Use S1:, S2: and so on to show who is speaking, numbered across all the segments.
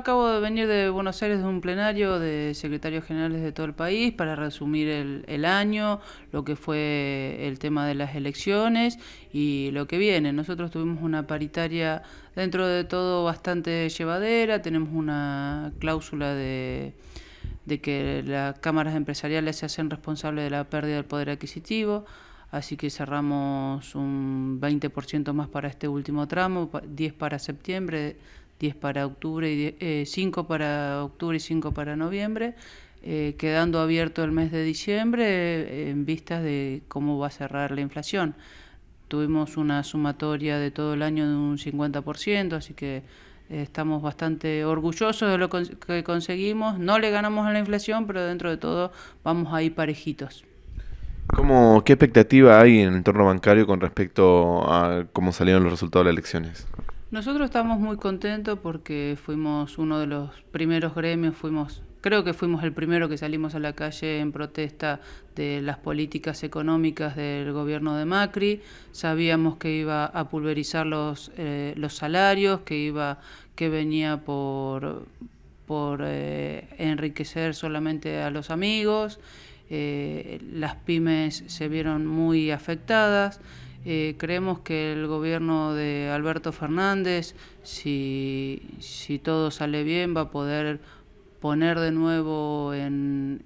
S1: acabo de venir de Buenos Aires de un plenario de secretarios generales de todo el país para resumir el, año, lo que fue el tema de las elecciones y lo que viene. Nosotros tuvimos una paritaria dentro de todo bastante llevadera, tenemos una cláusula de, de que las cámaras empresariales se hacen responsables de la pérdida del poder adquisitivo así que cerramos un 20% más para este último tramo, 10 para septiembre, 10 para octubre, y 5 eh, para octubre y 5 para noviembre, eh, quedando abierto el mes de diciembre eh, en vistas de cómo va a cerrar la inflación. Tuvimos una sumatoria de todo el año de un 50%, así que estamos bastante orgullosos de lo que conseguimos. No le ganamos a la inflación, pero dentro de todo vamos ahí parejitos.
S2: ¿Cómo, ¿Qué expectativa hay en el entorno bancario con respecto a cómo salieron los resultados de las elecciones?
S1: Nosotros estamos muy contentos porque fuimos uno de los primeros gremios, fuimos Creo que fuimos el primero que salimos a la calle en protesta de las políticas económicas del gobierno de Macri. Sabíamos que iba a pulverizar los, eh, los salarios, que iba, que venía por, por eh, enriquecer solamente a los amigos. Eh, las pymes se vieron muy afectadas. Eh, creemos que el gobierno de Alberto Fernández, si, si todo sale bien, va a poder poner de nuevo eh,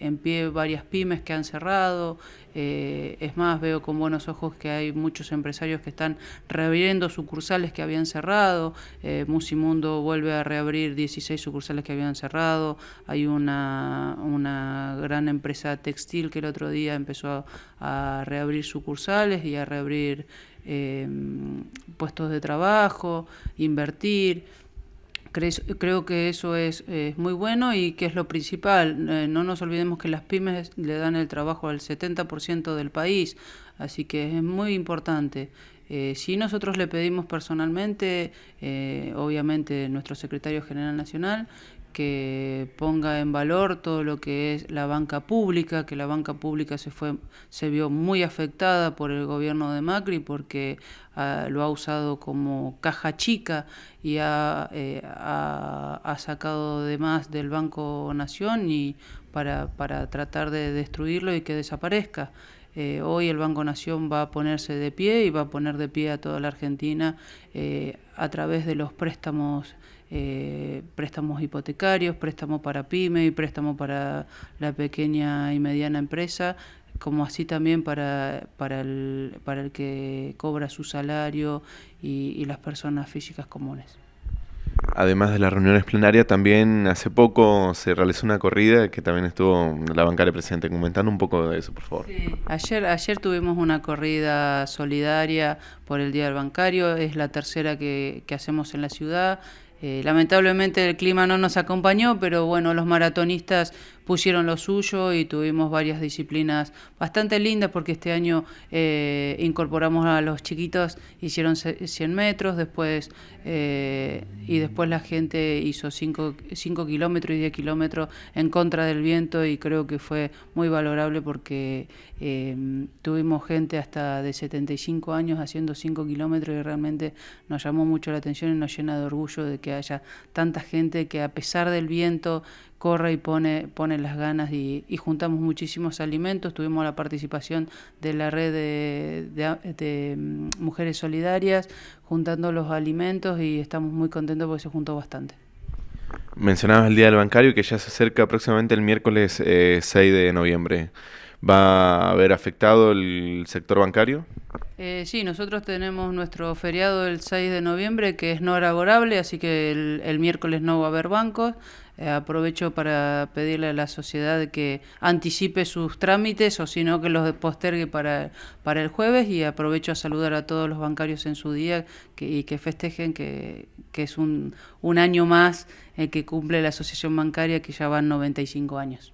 S1: en, pie varias pymes que han cerrado. Eh, es más, veo con buenos ojos que hay muchos empresarios que están reabriendo sucursales que habían cerrado. Eh, Musimundo vuelve a reabrir 16 sucursales que habían cerrado. Hay una, una gran empresa textil que el otro día empezó a reabrir sucursales y a reabrir puestos de trabajo, invertir. Creo que eso es, es, muy bueno y que es lo principal. Eh, no nos olvidemos que las pymes le dan el trabajo al 70% del país, así que es muy importante. Eh, si nosotros le pedimos personalmente, eh, obviamente nuestro secretario general nacional, que ponga en valor todo lo que es la banca pública, que la banca pública se fue se vio muy afectada por el gobierno de Macri porque ah, lo ha usado como caja chica y eh, ha, sacado de más del Banco Nación y para, para tratar de destruirlo y que desaparezca. Eh, hoy el Banco Nación va a ponerse de pie y va a poner de pie a toda la Argentina eh, a través de los préstamos. Eh, préstamos hipotecarios, préstamos para pyme y préstamo para la pequeña y mediana empresa, como así también para, para, el, que cobra su salario y las personas físicas comunes
S2: además de las reuniones plenarias, también hace poco se realizó una corrida que también estuvo la bancaria presente. Comentando un poco de eso, por favor.
S1: Ayer, ayer tuvimos una corrida solidaria por el Día del Bancario, es la tercera que, hacemos en la ciudad. Eh, lamentablemente el clima no nos acompañó, pero bueno, los maratonistas pusieron lo suyo y tuvimos varias disciplinas bastante lindas porque este año eh, incorporamos a los chiquitos, hicieron 100 metros, después eh, y después la gente hizo 5 kilómetros y 10 kilómetros en contra del viento y creo que fue muy valorable porque eh, tuvimos gente hasta de 75 años haciendo 5 kilómetros y realmente nos llamó mucho la atención y nos llena de orgullo de que haya tanta gente que a pesar del viento corre y pone, pone las ganas y, juntamos muchísimos alimentos. Tuvimos la participación de la red de, mm, mujeres solidarias juntando los alimentos y estamos muy contentos porque se juntó bastante.
S2: Mencionabas el Día del Bancario que ya se acerca aproximadamente el miércoles 6 eh, de noviembre. ¿Va a haber afectado el sector bancario?
S1: Eh, sí, nosotros tenemos nuestro feriado el 6 de noviembre que es no laborable, así que el, miércoles no va a haber bancos. Eh, aprovecho para pedirle a la sociedad que anticipe sus trámites o si no que los postergue para, para el jueves y aprovecho a saludar a todos los bancarios en su día y que festejen que, es un, un año más eh, que cumple la Asociación Bancaria que ya van 95 años.